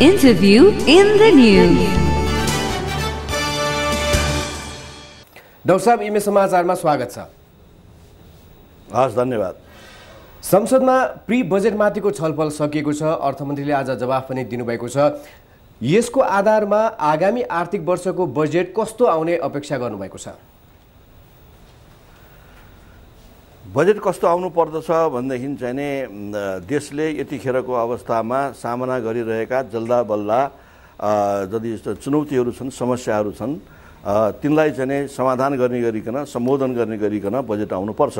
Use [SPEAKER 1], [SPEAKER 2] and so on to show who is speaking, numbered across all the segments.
[SPEAKER 1] Interview in the News. Doctor साहब इमे समाचारमा स्वागत छ हस् धन्यवाद संसदमा प्रि बजेटमाथिको छलफल सकिएको छ अर्थमन्त्रीले आज जवाफ पनि दिनुभएको छ यसको आधारमा आगामी आर्थिक वर्षको बजेट कस्तो आउने अपेक्षा गर्नुभएको छ
[SPEAKER 2] बजेट कस्तो आउनु पर्दछ भनेदेखि चाहिँ नि देशले यतिखेरको अवस्थामा सामना गरिरहेका जल्दा बल्ला जति चुनौतीहरू छन् समस्याहरू छन् तिनलाई चाहिँ समाधान गर्ने गरिकन सम्बोधन गर्ने गरिकन बजेट आउनुपर्छ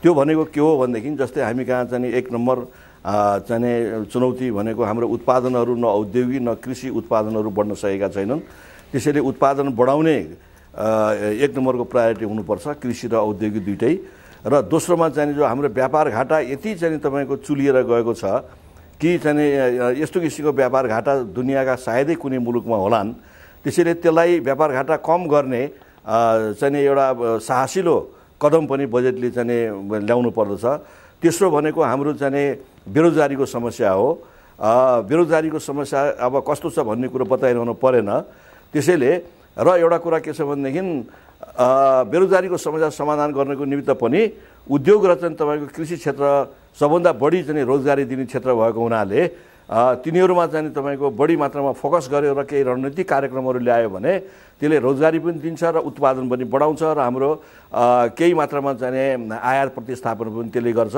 [SPEAKER 2] त्यो भनेको के हो भनेदेखि जस्तै हामी कहाँ चाहिँ एक नम्बर चाहिँ चुनौती भनेको हाम्रो उत्पादनहरू न औद्योगिक न कृषि उत्पादनहरू बढ्न सकेका छैनन् त्यसैले उत्पादन बढाउने एक नम्बरको प्रायोरिटी हुनुपर्छ कृषि र औद्योगिक दुइटै र दोस्रोमा चाहिँ जो हाम्रो व्यापार घाटा यति चाहिँ तपाईँको चुलिएर गएको छ कि चाहिँ यस्तो किसिमको व्यापार घाटा दुनियाँका सायदै कुनै मुलुकमा होलान् त्यसैले त्यसलाई व्यापार घाटा कम गर्ने चाहिँ एउटा साहसिलो कदम पनि बजेटले चाहिँ ल्याउनु पर्दछ तेस्रो भनेको हाम्रो चाहिँ बेरोजगारीको समस्या हो बेरोजगारीको समस्या अब कस्तो छ भन्ने कुरो बताइरहनु परेन त्यसैले र एउटा कुरा के छ भनेदेखि बेरोजगारीको समस्या समाधान गर्नको निमित्त पनि उद्योग र चाहिँ तपाईँको कृषि क्षेत्र सबभन्दा बढी चाहिँ रोजगारी दिने क्षेत्र भएको हुनाले तिनीहरूमा चाहिँ तपाईँको बढी मात्रामा फोकस गर्यो र केही रणनीतिक कार्यक्रमहरू ल्यायो भने त्यसले रोजगारी पनि दिन्छ र उत्पादन पनि बढाउँछ र हाम्रो केही मात्रामा चाहिँ आयात प्रतिस्थापन पनि त्यसले गर्छ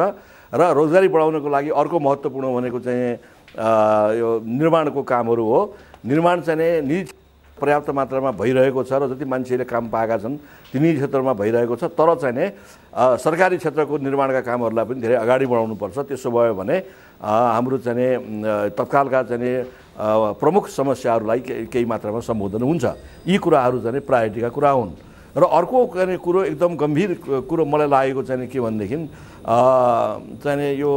[SPEAKER 2] र रोजगारी बढाउनको लागि अर्को महत्त्वपूर्ण भनेको चाहिँ यो निर्माणको कामहरू हो निर्माण चाहिँ निजी पर्याप्त मात्रामा भइरहेको छ र जति मान्छेले काम पाएका छन् तिनी क्षेत्रमा भइरहेको छ तर चाहिँ सरकारी क्षेत्रको निर्माणका कामहरूलाई पनि धेरै अगाडि बढाउनुपर्छ त्यसो भयो भने हाम्रो चाहिँ तत्कालका चाहिँ प्रमुख समस्याहरूलाई केही मात्रामा सम्बोधन हुन्छ यी कुराहरू चाहिँ प्रायोरिटीका कुरा हुन् र अर्को चाहिँ कुरो एकदम गम्भीर कुरो मलाई लागेको चाहिँ के भनेदेखि चाहिँ यो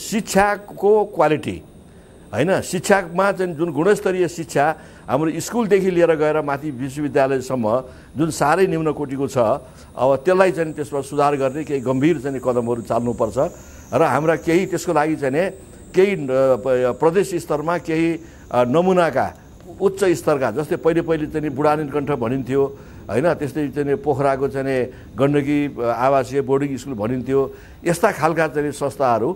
[SPEAKER 2] शिक्षाको क्वालिटी होइन शिक्षामा चाहिँ जुन गुणस्तरीय शिक्षा हाम्रो स्कुलदेखि लिएर गएर माथि विश्वविद्यालयसम्म जुन साह्रै निम्नकोटीको छ अब त्यसलाई चाहिँ त्यसमा सुधार गर्ने केही गम्भीर चाहिँ कदमहरू चाल्नुपर्छ र हाम्रा केही त्यसको लागि चाहिँ केही प्रदेश स्तरमा केही नमुनाका उच्च स्तरका जस्तै पहिले पहिले चाहिँ बुढानील भनिन्थ्यो होइन त्यस्तै चाहिँ पोखराको चाहिँ गण्डकी आवासीय बोर्डिङ स्कुल भनिन्थ्यो यस्ता खालका चाहिँ संस्थाहरू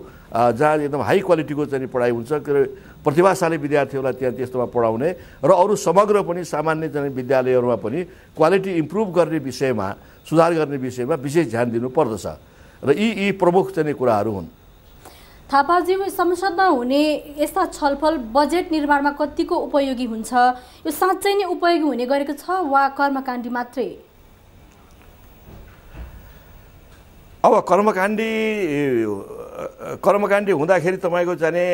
[SPEAKER 2] जहाँ एकदम हाई क्वालिटीको चाहिँ पढाइ हुन्छ के अरे प्रतिभाशाली विद्यार्थीहरूलाई त्यहाँ त्यस्तोमा पढाउने र अरू समग्र पनि सामान्य चाहिँ विद्यालयहरूमा पनि क्वालिटी इम्प्रुभ गर्ने विषयमा सुधार गर्ने विषयमा विशेष ध्यान दिनुपर्दछ र यी यी प्रमुख चाहिँ कुराहरू हुन्
[SPEAKER 1] थापाज्यू संसदमा हुने यस्ता छलफल बजेट निर्माणमा कतिको उपयोगी हुन्छ यो साँच्चै नै उपयोगी हुने गरेको छ वा कर्मकाण्डी मात्रै
[SPEAKER 2] अब कर्मकाण्डी कर्मकाण्डी हुँदाखेरि तपाईँको जाने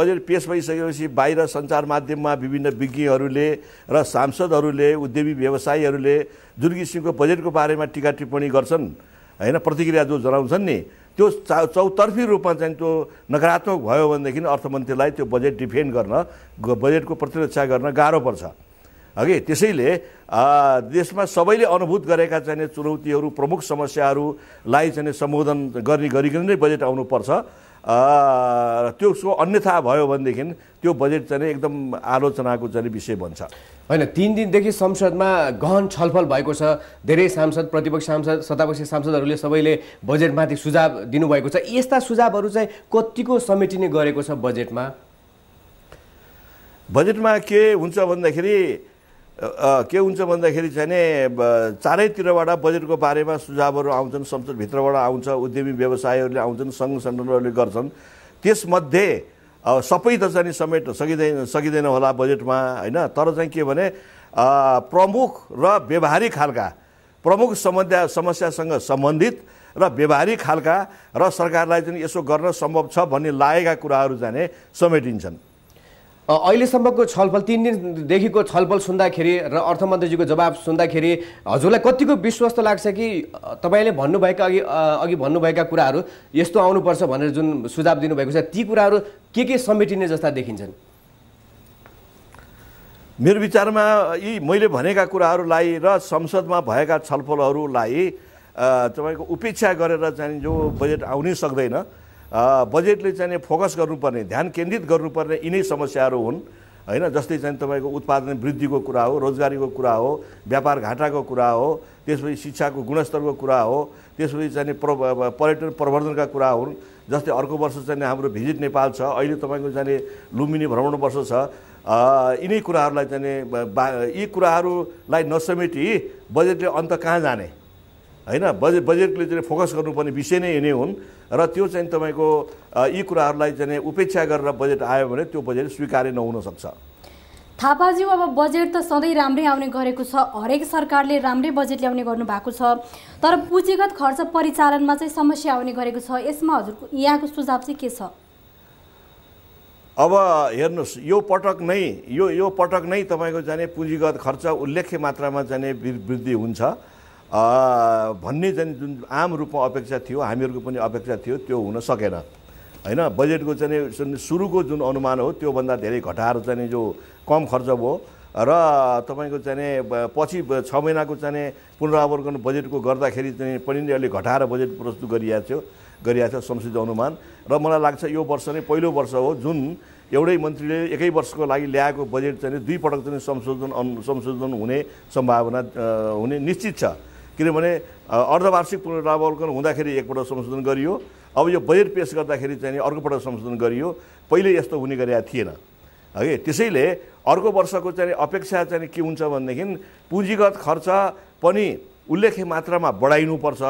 [SPEAKER 2] बजेट पेस भइसकेपछि बाहिर सञ्चार माध्यममा विभिन्न विज्ञहरूले र सांसदहरूले उद्यमी व्यवसायीहरूले जुन किसिमको बजेटको बारेमा टिका टिप्पणी गर्छन् होइन प्रतिक्रिया जो जनाउँछन् नि त्यो चा चौतर्फी रूपमा चाहिँ त्यो नकारात्मक भयो भनेदेखि अर्थमन्त्रीलाई त्यो बजेट डिफेन्ड गर्न बजेटको प्रतिरक्षा गर्न गाह्रो पर्छ हगि त्यसैले देशमा सबैले अनुभूत गरेका चाहिँ चुनौतीहरू प्रमुख समस्याहरूलाई चाहिँ सम्बोधन गर्ने गरिकन नै बजेट आउनुपर्छ र त्यसको अन्यथा भयो भनेदेखि त्यो बजेट चाहिँ एकदम आलोचनाको
[SPEAKER 1] चाहिँ विषय बन्छ होइन तिन दिनदेखि संसदमा गहन छलफल भएको छ धेरै सांसद प्रतिपक्ष सांसद सत्तापक्षी सांसदहरूले सबैले बजेटमाथि सुझाव दिनुभएको छ यस्ता सुझावहरू चाहिँ कतिको समेटिने गरेको छ बजेटमा बजेटमा के
[SPEAKER 2] हुन्छ भन्दाखेरि के हुन्छ भन्दाखेरि चाहिँ नि चारैतिरबाट बजेटको बारेमा सुझावहरू आउँछन् संसदभित्रबाट आउँछ उद्यमी व्यवसायहरूले आउँछन् सङ्घ सङ्गठनहरूले गर्छन् त्यसमध्ये सबै त चाहिँ समेट्न सकिँदैन सकिँदैन होला बजेटमा होइन तर चाहिँ के भने प्रमुख र व्यवहारिक खालका प्रमुख समस्या समस्यासँग सम्बन्धित र व्यवहारिक खालका र सरकारलाई चाहिँ यसो गर्न
[SPEAKER 1] सम्भव छ भन्ने लागेका कुराहरू जाने समेटिन्छन् अहिलेसम्मको छलफल तिन दिनदेखिको छलफल सुन्दाखेरि र अर्थमन्त्रीजीको जवाब सुन्दाखेरि हजुरलाई कतिको विश्वस्त लाग्छ कि तपाईँले भन्नुभएका अघि अघि भन्नुभएका कुराहरू यस्तो आउनुपर्छ भनेर जुन सुझाव दिनुभएको छ ती कुराहरू के के समेटिने जस्ता देखिन्छन्
[SPEAKER 2] मेरो विचारमा यी मैले भनेका कुराहरूलाई र संसदमा भएका छलफलहरूलाई तपाईँको उपेक्षा गरेर चाहिँ जो बजेट आउनै सक्दैन बजेटले चाहिँ फोकस गर्नुपर्ने ध्यान केन्द्रित गर्नुपर्ने यिनै समस्याहरू हुन् होइन जस्तै चाहिँ तपाईँको उत्पादन वृद्धिको कुरा हो रोजगारीको कुरा हो व्यापार घाटाको कुरा हो त्यसपछि शिक्षाको गुणस्तरको कुरा हो त्यसपछि चाहिँ प्र पर्यटन प्रवर्धनका कुरा हुन् जस्तै अर्को वर्ष चाहिँ हाम्रो भिजिट नेपाल छ अहिले तपाईँको चाहिँ लुम्बिनी भ्रमण वर्ष छ यिनै कुराहरूलाई चाहिँ बा यी कुराहरूलाई नसमेटी बजेटले अन्त कहाँ जाने होइन बजेट बजेटले चाहिँ फोकस गर्नुपर्ने विषय नै नै हुन् र त्यो चाहिँ तपाईँको यी कुराहरूलाई चाहिँ उपेक्षा गरेर बजेट आयो भने त्यो बजेट स्वीकार्य नहुनसक्छ
[SPEAKER 1] थापाज्यू अब बजेट त सधैँ राम्रै आउने गरेको छ हरेक सरकारले राम्रै बजेट ल्याउने गर्नु भएको छ तर पुँजीगत खर्च परिचालनमा चाहिँ समस्या आउने गरेको छ यसमा हजुरको यहाँको सुझाव चाहिँ के छ
[SPEAKER 2] अब हेर्नुहोस् यो पटक नै यो यो पटक नै तपाईँको जाने पुँजीगत खर्च उल्लेख्य मात्रामा जाने वृद्धि हुन्छ भन्ने चाहिँ जुन आम रूपमा अपेक्षा थियो हामीहरूको पनि अपेक्षा थियो त्यो हुन सकेन होइन बजेटको चाहिँ सुरुको जुन अनुमान हो त्योभन्दा धेरै घटाएर चाहिँ जो कम खर्च भयो र तपाईँको चाहिँ पछि छ महिनाको चाहिँ पुनरावलोकन बजेटको गर्दाखेरि चाहिँ पनि अलिक घटाएर बजेट प्रस्तुत गरिएको थियो गरिरहेको छ संशोधित अनुमान र मलाई लाग्छ यो वर्ष नै पहिलो वर्ष हो जुन एउटै मन्त्रीले एकै वर्षको लागि ल्याएको बजेट चाहिँ दुईपटक चाहिँ संशोधन संशोधन हुने सम्भावना हुने निश्चित छ किनभने अर्धवार्षिक पुनरावलोकन हुँदाखेरि एकपल्ट संशोधन गरियो अब यो बजेट पेस गर्दाखेरि चाहिँ अर्कोपल्ट संशोधन गरियो पहिले यस्तो हुने गरेका थिएन है त्यसैले अर्को वर्षको चाहिँ अपेक्षा चाहिँ के हुन्छ भनेदेखि पुँजीगत खर्च पनि उल्लेख्य मात्रामा बढाइनुपर्छ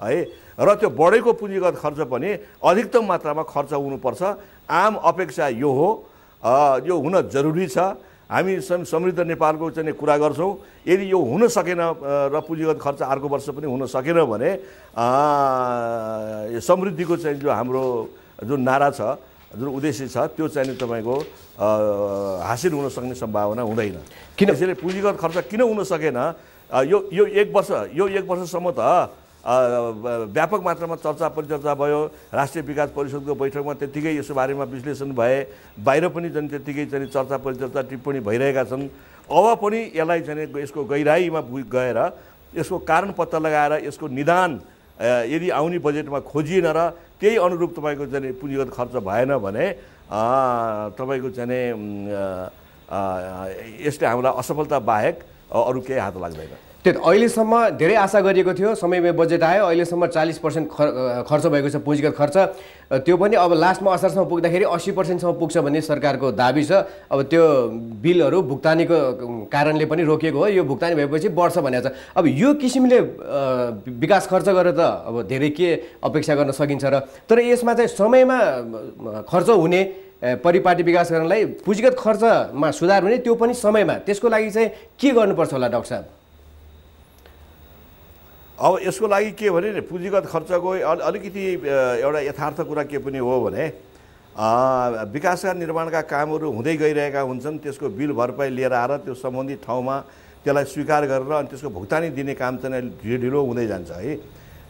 [SPEAKER 2] है र त्यो बढेको पुँजीगत खर्च पनि अधिकतम मात्रामा खर्च हुनुपर्छ आम अपेक्षा यो हो यो हुन जरुरी छ हामी समृद्ध नेपालको चाहिँ कुरा गर्छौँ यदि यो हुन सकेन र पुँजीगत खर्च अर्को वर्ष पनि हुन सकेन भने समृद्धिको चाहिँ जो हाम्रो जुन नारा छ जुन उद्देश्य छ त्यो चाहिँ तपाईँको हासिल हुन सक्ने सम्भावना हुँदैन किन यसरी पुँजीगत खर्च किन हुन सकेन यो यो एक वर्ष यो एक वर्षसम्म त व्यापक मात्रामा चर्चा परिचर्चा भयो राष्ट्रिय विकास परिषदको बैठकमा त्यतिकै यसो बारेमा विश्लेषण भए बाहिर पनि झन् त्यत्तिकै चाहिँ चर्चा परिचर्चा टिप्पणी भइरहेका छन् अब पनि यसलाई चाहिँ यसको गहिराईमा गएर यसको कारण पत्ता लगाएर यसको निदान यदि आउने बजेटमा खोजिएन र त्यही अनुरूप तपाईँको चाहिँ पुँजीगत खर्च भएन भने तपाईँको चाहिँ यसले हामीलाई असफलता बाहेक अरू केही हात लाग्दैन
[SPEAKER 1] त्यो त अहिलेसम्म धेरै आशा गरिएको थियो समयमै बजेट आयो अहिलेसम्म चालिस पर्सेन्ट खर् खर्च भएको छ पुँजीगत खर्च त्यो पनि अब लास्टमा असारसम्म पुग्दाखेरि अस्सी पर्सेन्टसम्म पुग्छ भन्ने सरकारको दाबी छ अब त्यो बिलहरू भुक्तानीको कारणले पनि रोकिएको हो यो भुक्तानी भएपछि बढ्छ भनेको छ अब यो किसिमले विकास खर्च गरेर त अब धेरै के अपेक्षा गर्न सकिन्छ र तर यसमा चाहिँ समयमा खर्च हुने परिपाटी विकास गर्नलाई पुँजीगत खर्चमा सुधार हुने त्यो पनि समयमा त्यसको लागि चाहिँ के गर्नुपर्छ होला डक्टर साहब
[SPEAKER 2] अब यसको लागि के भने नि पुँजीगत खर्चको अलिकति एउटा यथार्थ कुरा के पनि हो भने विकासका निर्माणका कामहरू हुँदै गइरहेका हुन्छन् त्यसको बिल भरपाई लिएर आएर त्यो सम्बन्धित ठाउँमा त्यसलाई स्वीकार गरेर अनि त्यसको भुक्तानी दिने काम चाहिँ ढिलो ढिलो हुँदै जान्छ है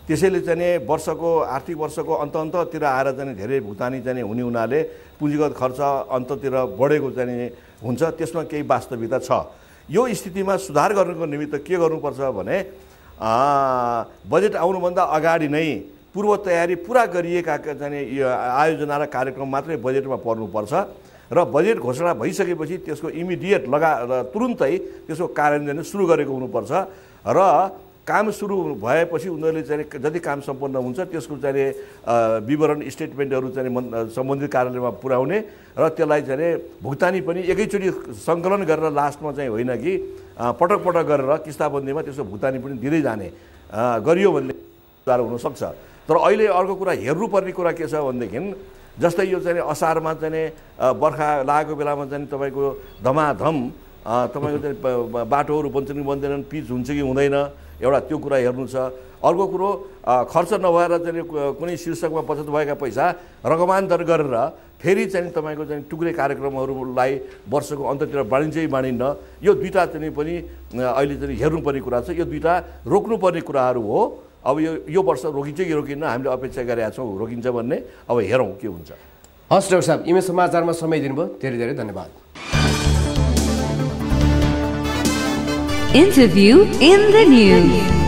[SPEAKER 2] त्यसैले चाहिँ वर्षको आर्थिक वर्षको अन्त अन्ततिर आएर चाहिँ धेरै भुक्तानी चाहिँ हुने हुनाले पुँजीगत खर्च अन्ततिर बढेको चाहिँ हुन्छ त्यसमा केही वास्तविकता छ यो स्थितिमा सुधार गर्नुको निमित्त के गर्नुपर्छ भने बजेट आउनुभन्दा अगाडि नै पूर्व तयारी पुरा गरिएका जाने यो आयोजना र कार्यक्रम मात्रै बजेटमा पर्नुपर्छ र बजेट घोषणा भइसकेपछि त्यसको इमिडिएट लगा तुरुन्तै त्यसको कार्यान्वयन सुरु गरेको हुनुपर्छ र काम सुरु भएपछि उनीहरूले चाहिँ जति काम सम्पन्न हुन्छ त्यसको चाहिँ विवरण स्टेटमेन्टहरू चाहिँ सम्बन्धित कार्यालयमा पुर्याउने र त्यसलाई चाहिँ भुक्तानी पनि एकैचोटि सङ्कलन गरेर लास्टमा चाहिँ होइन कि पटक पटक गरेर किस्ताबन्दीमा त्यसको भुक्तानी पनि दिँदै जाने गरियो भन्ने गाह्रो हुनसक्छ तर अहिले अर्को कुरा हेर्नुपर्ने कुरा के छ भनेदेखि जस्तै यो चाहिँ असारमा चाहिँ बर्खा लागेको बेलामा चाहिँ तपाईँको धमाधम तपाईँको चाहिँ बाटोहरू बन्छन् कि बन्दैनन् पिच हुन्छ कि हुँदैन एउटा त्यो कुरा हेर्नु छ अर्को कुरो खर्च नभएर चाहिँ कुनै शीर्षकमा बचत भएका पैसा रगमान्तर गरेर फेरि चाहिँ तपाईँको चाहिँ टुक्रे कार्यक्रमहरूलाई वर्षको अन्ततिर कि बाँडिन्न यो दुईवटा चाहिँ पनि अहिले चाहिँ हेर्नुपर्ने कुरा छ यो दुईवटा रोक्नुपर्ने कुराहरू हो अब यो यो वर्ष रोकिन्छ कि रोकिन्न हामीले अपेक्षा गरेका छौँ रोकिन्छ भन्ने अब हेरौँ के हुन्छ
[SPEAKER 1] हस् डाक्टर साहब इमेज समाचारमा समय दिनुभयो धेरै धेरै धन्यवाद Interview in the News.